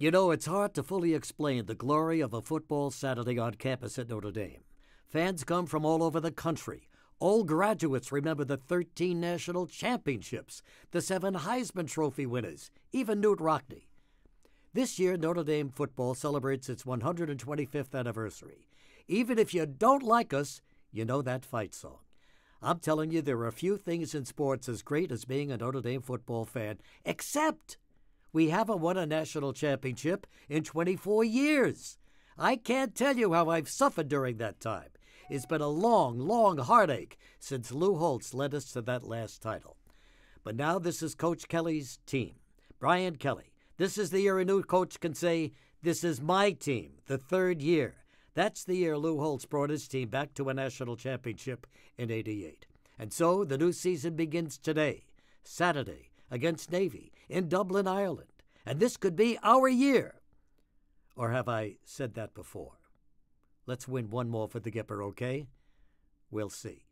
You know, it's hard to fully explain the glory of a football Saturday on campus at Notre Dame. Fans come from all over the country. All graduates remember the 13 national championships, the seven Heisman Trophy winners, even Newt Rockney. This year, Notre Dame football celebrates its 125th anniversary. Even if you don't like us, you know that fight song. I'm telling you, there are few things in sports as great as being a Notre Dame football fan, except we haven't won a national championship in 24 years. I can't tell you how I've suffered during that time. It's been a long, long heartache since Lou Holtz led us to that last title. But now this is Coach Kelly's team. Brian Kelly. This is the year a new coach can say, This is my team, the third year. That's the year Lou Holtz brought his team back to a national championship in 88. And so the new season begins today, Saturday, against Navy in Dublin, Ireland, and this could be our year. Or have I said that before? Let's win one more for the Gipper, okay? We'll see.